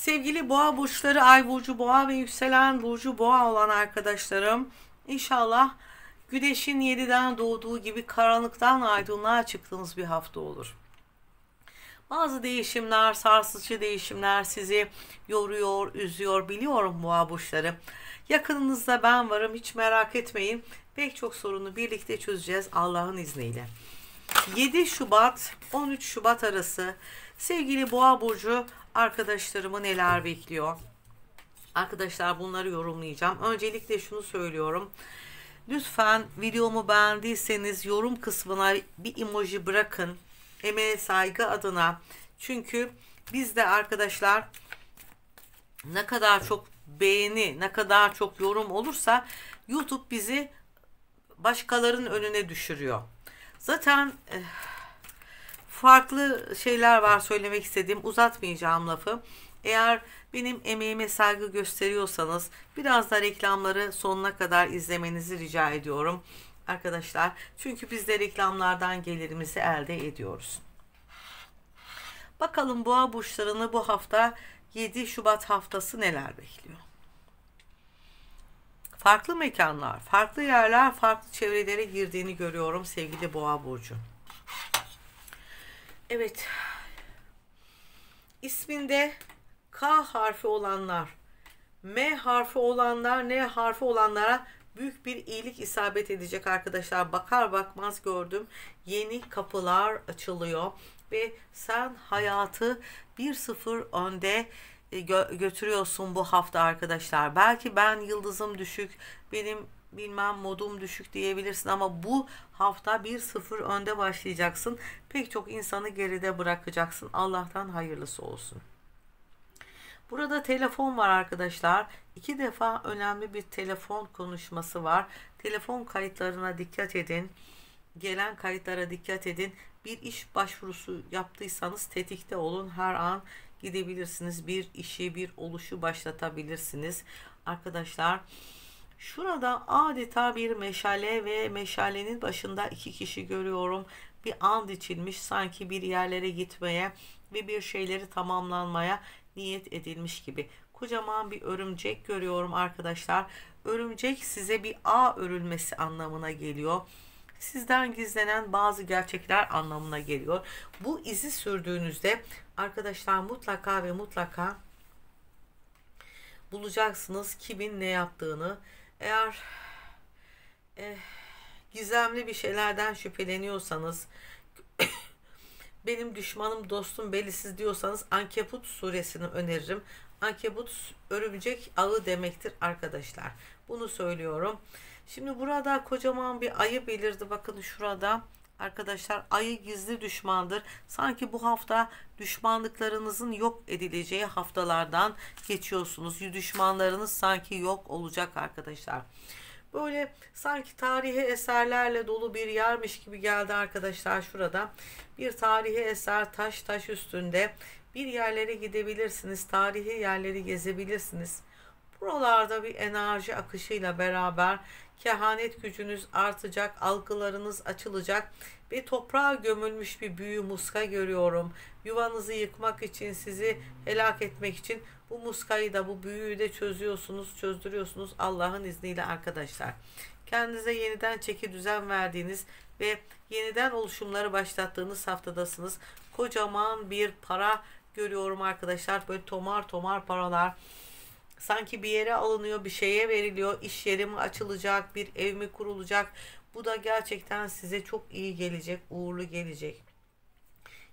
Sevgili boğa burçları, ay burcu boğa ve yükselen burcu boğa olan arkadaşlarım inşallah güneşin yediden doğduğu gibi karanlıktan aydınlığa çıktığınız bir hafta olur. Bazı değişimler, sarsıcı değişimler sizi yoruyor, üzüyor biliyorum boğa burçları. Yakınınızda ben varım hiç merak etmeyin. Pek çok sorunu birlikte çözeceğiz Allah'ın izniyle. 7 Şubat 13 Şubat arası sevgili boğa burcu arkadaşlarımı neler bekliyor? Arkadaşlar bunları yorumlayacağım. Öncelikle şunu söylüyorum. Lütfen videomu beğendiyseniz yorum kısmına bir emoji bırakın. Emeğe saygı adına. Çünkü biz de arkadaşlar ne kadar çok beğeni, ne kadar çok yorum olursa YouTube bizi başkalarının önüne düşürüyor. Zaten eh, farklı şeyler var söylemek istediğim uzatmayacağım lafı. Eğer benim emeğime saygı gösteriyorsanız biraz da reklamları sonuna kadar izlemenizi rica ediyorum arkadaşlar. Çünkü biz de reklamlardan gelirimizi elde ediyoruz. Bakalım boğa burçlarını bu hafta 7 Şubat haftası neler bekliyor? Farklı mekanlar, farklı yerler, farklı çevrelere girdiğini görüyorum sevgili boğa burcu. Evet. İsminde K harfi olanlar, M harfi olanlar, N harfi olanlara büyük bir iyilik isabet edecek arkadaşlar. Bakar bakmaz gördüm. Yeni kapılar açılıyor ve sen hayatı bir sıfır önde e, götürüyorsun bu hafta arkadaşlar. Belki ben yıldızım düşük, benim bilmem modum düşük diyebilirsin ama bu hafta 1-0 önde başlayacaksın. Pek çok insanı geride bırakacaksın. Allah'tan hayırlısı olsun. Burada telefon var arkadaşlar. İki defa önemli bir telefon konuşması var. Telefon kayıtlarına dikkat edin. Gelen kayıtlara dikkat edin. Bir iş başvurusu yaptıysanız tetikte olun. Her an gidebilirsiniz. Bir işi, bir oluşu başlatabilirsiniz. Arkadaşlar Şurada adeta bir meşale ve meşalenin başında iki kişi görüyorum. Bir and içilmiş sanki bir yerlere gitmeye ve bir şeyleri tamamlanmaya niyet edilmiş gibi. Kocaman bir örümcek görüyorum arkadaşlar. Örümcek size bir ağ örülmesi anlamına geliyor sizden gizlenen bazı gerçekler anlamına geliyor. Bu izi sürdüğünüzde arkadaşlar mutlaka ve mutlaka bulacaksınız kimin ne yaptığını, eğer e, gizemli bir şeylerden şüpheleniyorsanız benim düşmanım dostum belirsiz diyorsanız Ankebut suresini öneririm. Ankebut örümcek ağı demektir arkadaşlar. Bunu söylüyorum. Şimdi burada kocaman bir ayı belirdi. Bakın şurada Arkadaşlar ayı gizli düşmandır. Sanki bu hafta düşmanlıklarınızın yok edileceği haftalardan geçiyorsunuz. Düşmanlarınız sanki yok olacak arkadaşlar. Böyle sanki tarihi eserlerle dolu bir yermiş gibi geldi arkadaşlar şurada. Bir tarihi eser taş taş üstünde. Bir yerlere gidebilirsiniz. Tarihi yerleri gezebilirsiniz Buralarda bir enerji akışıyla beraber kehanet gücünüz artacak, algılarınız açılacak. Bir toprağa gömülmüş bir büyü muska görüyorum. Yuvanızı yıkmak için, sizi helak etmek için bu muskayı da bu büyüyü de çözüyorsunuz, çözdürüyorsunuz Allah'ın izniyle arkadaşlar. Kendinize yeniden çeki düzen verdiğiniz ve yeniden oluşumları başlattığınız haftadasınız. Kocaman bir para görüyorum arkadaşlar. Böyle tomar tomar paralar Sanki bir yere alınıyor, bir şeye veriliyor. İş yeri mi açılacak, bir ev mi kurulacak? Bu da gerçekten size çok iyi gelecek, uğurlu gelecek.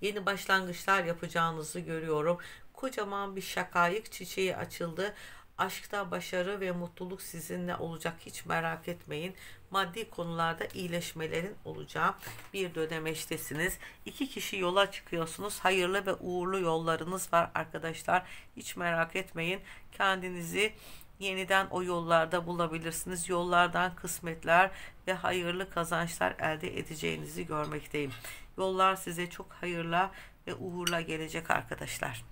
Yeni başlangıçlar yapacağınızı görüyorum. Kocaman bir şakayık çiçeği açıldı. Aşkta başarı ve mutluluk sizinle olacak hiç merak etmeyin. Maddi konularda iyileşmelerin olacağı bir dönem dönemeçtesiniz. İki kişi yola çıkıyorsunuz. Hayırlı ve uğurlu yollarınız var arkadaşlar. Hiç merak etmeyin. Kendinizi yeniden o yollarda bulabilirsiniz. Yollardan kısmetler ve hayırlı kazançlar elde edeceğinizi görmekteyim. Yollar size çok hayırla ve uğurla gelecek arkadaşlar.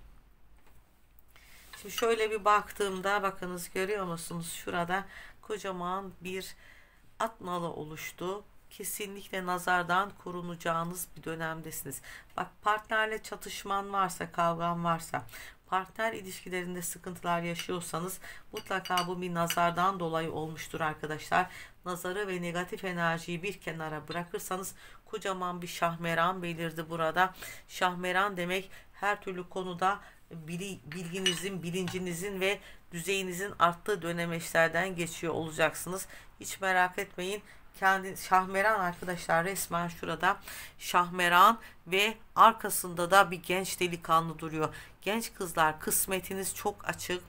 Şimdi şöyle bir baktığımda bakınız görüyor musunuz? Şurada kocaman bir atmalı oluştu. Kesinlikle nazardan korunacağınız bir dönemdesiniz. Bak partnerle çatışman varsa, kavgan varsa, partner ilişkilerinde sıkıntılar yaşıyorsanız mutlaka bu bir nazardan dolayı olmuştur arkadaşlar. Nazarı ve negatif enerjiyi bir kenara bırakırsanız kocaman bir şahmeran belirdi burada. Şahmeran demek her türlü konuda bilginizin, bilincinizin ve düzeyinizin arttığı dönemeçlerden geçiyor olacaksınız. Hiç merak etmeyin. Kendi Şahmeran arkadaşlar resmen şurada Şahmeran ve arkasında da bir genç delikanlı duruyor. Genç kızlar kısmetiniz çok açık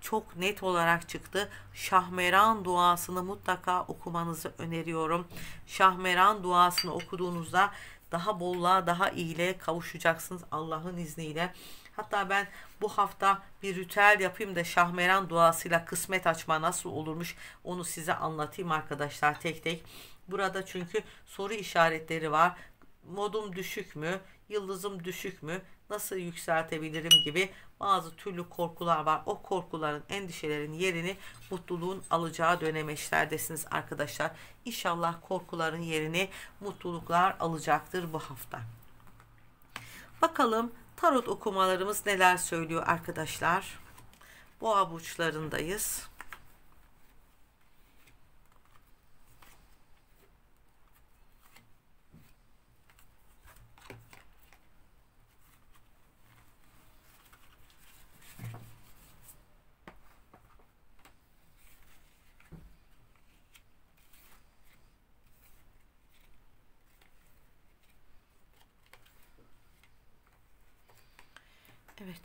çok net olarak çıktı. Şahmeran duasını mutlaka okumanızı öneriyorum. Şahmeran duasını okuduğunuzda daha bolla, daha iyile kavuşacaksınız Allah'ın izniyle. Hatta ben bu hafta bir ritüel yapayım da şahmeran duasıyla kısmet açma nasıl olurmuş onu size anlatayım arkadaşlar tek tek. Burada çünkü soru işaretleri var. Modum düşük mü? Yıldızım düşük mü? Nasıl yükseltebilirim gibi bazı türlü korkular var. O korkuların, endişelerin yerini mutluluğun alacağı döneme işlerdesiniz arkadaşlar. İnşallah korkuların yerini mutluluklar alacaktır bu hafta. Bakalım Tarot okumalarımız neler söylüyor arkadaşlar? Boğa burçlarındayız. Evet.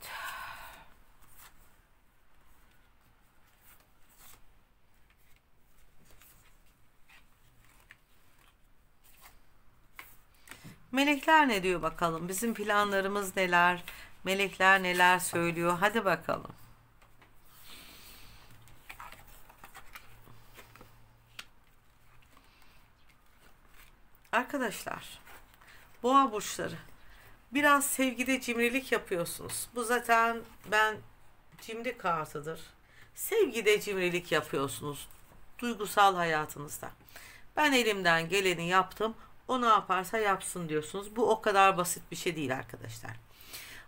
Melekler ne diyor bakalım? Bizim planlarımız neler? Melekler neler söylüyor? Hadi bakalım. Arkadaşlar, boğa burçları Biraz sevgide cimrilik yapıyorsunuz. Bu zaten ben cimri kartıdır. Sevgide cimrilik yapıyorsunuz. Duygusal hayatınızda. Ben elimden geleni yaptım. O ne yaparsa yapsın diyorsunuz. Bu o kadar basit bir şey değil arkadaşlar.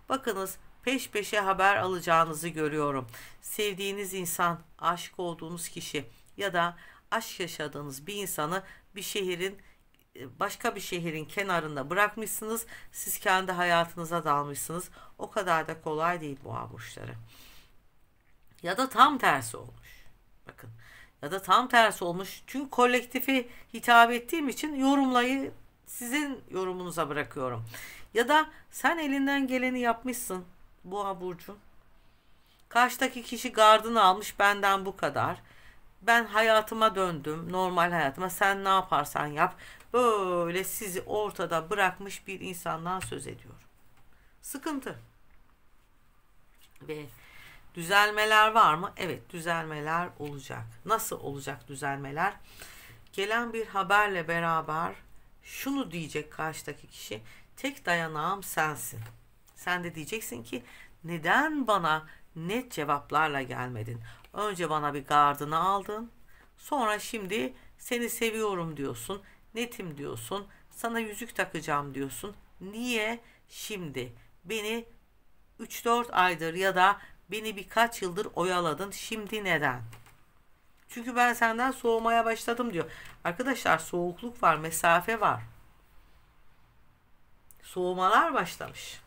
Bakınız peş peşe haber alacağınızı görüyorum. Sevdiğiniz insan, aşık olduğunuz kişi ya da aşk yaşadığınız bir insanı bir şehrin başka bir şehrin kenarında bırakmışsınız. Siz kendi hayatınıza dalmışsınız. O kadar da kolay değil bu burçları. Ya da tam tersi olmuş. Bakın. Ya da tam tersi olmuş. Çünkü kolektifi hitap ettiğim için yorumlayı sizin yorumunuza bırakıyorum. Ya da sen elinden geleni yapmışsın bu burcu. Karşıdaki kişi gardını almış benden bu kadar ben hayatıma döndüm normal hayatıma sen ne yaparsan yap böyle sizi ortada bırakmış bir insandan söz ediyorum. Sıkıntı. Ve düzelmeler var mı? Evet düzelmeler olacak. Nasıl olacak düzelmeler? Gelen bir haberle beraber şunu diyecek karşıdaki kişi tek dayanağım sensin. Sen de diyeceksin ki neden bana net cevaplarla gelmedin? Önce bana bir gardını aldın. Sonra şimdi seni seviyorum diyorsun. Netim diyorsun. Sana yüzük takacağım diyorsun. Niye şimdi beni 3-4 aydır ya da beni birkaç yıldır oyaladın. Şimdi neden? Çünkü ben senden soğumaya başladım diyor. Arkadaşlar soğukluk var, mesafe var. Soğumalar başlamış.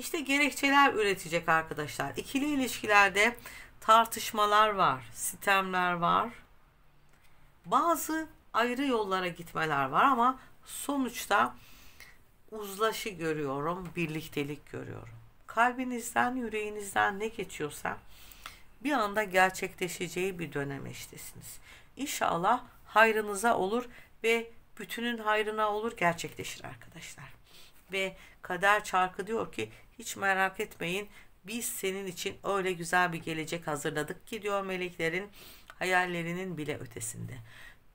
İşte gerekçeler üretecek arkadaşlar. İkili ilişkilerde tartışmalar var, sistemler var. Bazı ayrı yollara gitmeler var ama sonuçta uzlaşı görüyorum, birliktelik görüyorum. Kalbinizden, yüreğinizden ne geçiyorsa bir anda gerçekleşeceği bir dönem eşitesiniz. İnşallah hayrınıza olur ve bütünün hayrına olur gerçekleşir arkadaşlar ve kader çarkı diyor ki hiç merak etmeyin biz senin için öyle güzel bir gelecek hazırladık ki diyor meleklerin hayallerinin bile ötesinde.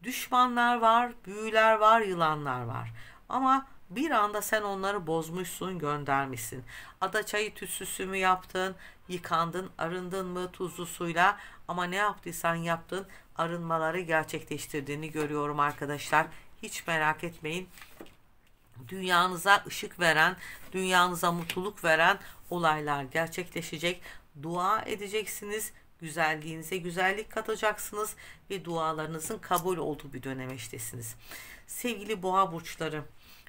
Düşmanlar var, büyüler var, yılanlar var. Ama bir anda sen onları bozmuşsun, göndermişsin. Ada çayı tüsüsü mü yaptın, yıkandın, arındın mı tuzlu suyla ama ne yaptıysan yaptın arınmaları gerçekleştirdiğini görüyorum arkadaşlar. Hiç merak etmeyin dünyanıza ışık veren, dünyanıza mutluluk veren olaylar gerçekleşecek. Dua edeceksiniz, güzelliğinize güzellik katacaksınız ve dualarınızın kabul olduğu bir dönemeçtesiniz. Sevgili boğa burçları,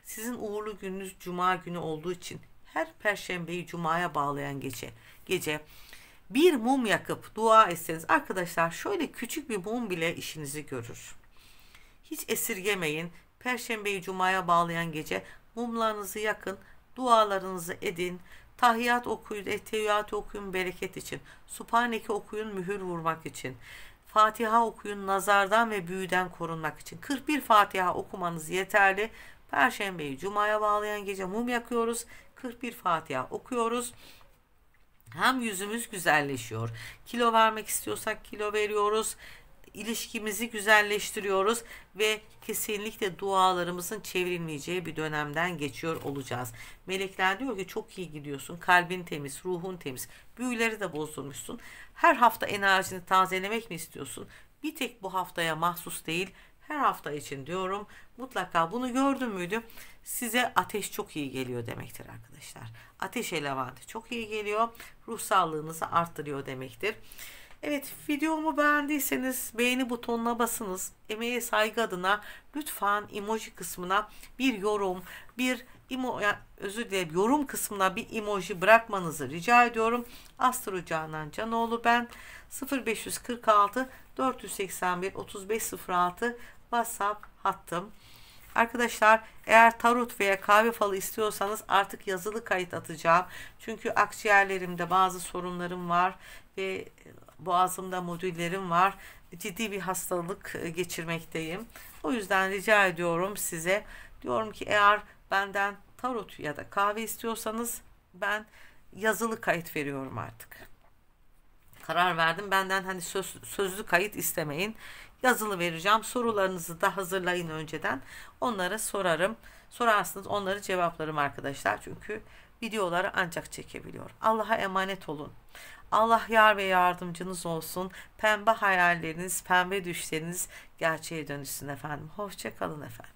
sizin uğurlu gününüz cuma günü olduğu için her perşembeyi cumaya bağlayan gece gece bir mum yakıp dua etseniz arkadaşlar şöyle küçük bir mum bile işinizi görür. Hiç esirgemeyin. Perşembeyi cumaya bağlayan gece mumlarınızı yakın, dualarınızı edin, tahiyat okuyun, ettehiyatı okuyun bereket için, subhaneke okuyun mühür vurmak için, Fatiha okuyun nazardan ve büyüden korunmak için. 41 Fatiha okumanız yeterli. Perşembeyi cumaya bağlayan gece mum yakıyoruz. 41 Fatiha okuyoruz. Hem yüzümüz güzelleşiyor. Kilo vermek istiyorsak kilo veriyoruz ilişkimizi güzelleştiriyoruz ve kesinlikle dualarımızın çevrilmeyeceği bir dönemden geçiyor olacağız. Melekler diyor ki çok iyi gidiyorsun. Kalbin temiz, ruhun temiz. Büyüleri de bozdurmuşsun. Her hafta enerjini tazelemek mi istiyorsun? Bir tek bu haftaya mahsus değil her hafta için diyorum. Mutlaka bunu gördün müydü? Size ateş çok iyi geliyor demektir arkadaşlar. Ateş elementi çok iyi geliyor. Ruh sağlığınızı arttırıyor demektir. Evet videomu beğendiyseniz beğeni butonuna basınız. Emeğe saygı adına lütfen emoji kısmına bir yorum, bir imo, yani özür dilerim yorum kısmına bir emoji bırakmanızı rica ediyorum. Astro Canan Canoğlu ben 0546 481 3506 WhatsApp hattım. Arkadaşlar eğer tarot veya kahve falı istiyorsanız artık yazılı kayıt atacağım. Çünkü akciğerlerimde bazı sorunlarım var ve boğazımda modüllerim var. Ciddi bir hastalık e, geçirmekteyim. O yüzden rica ediyorum size. Diyorum ki eğer benden tarot ya da kahve istiyorsanız ben yazılı kayıt veriyorum artık. Karar verdim. Benden hani söz, sözlü kayıt istemeyin yazılı vereceğim. Sorularınızı da hazırlayın önceden. Onlara sorarım. Sorarsınız onları cevaplarım arkadaşlar. Çünkü videoları ancak çekebiliyor. Allah'a emanet olun. Allah yar ve yardımcınız olsun. Pembe hayalleriniz, pembe düşleriniz gerçeğe dönüşsün efendim. Hoşçakalın efendim.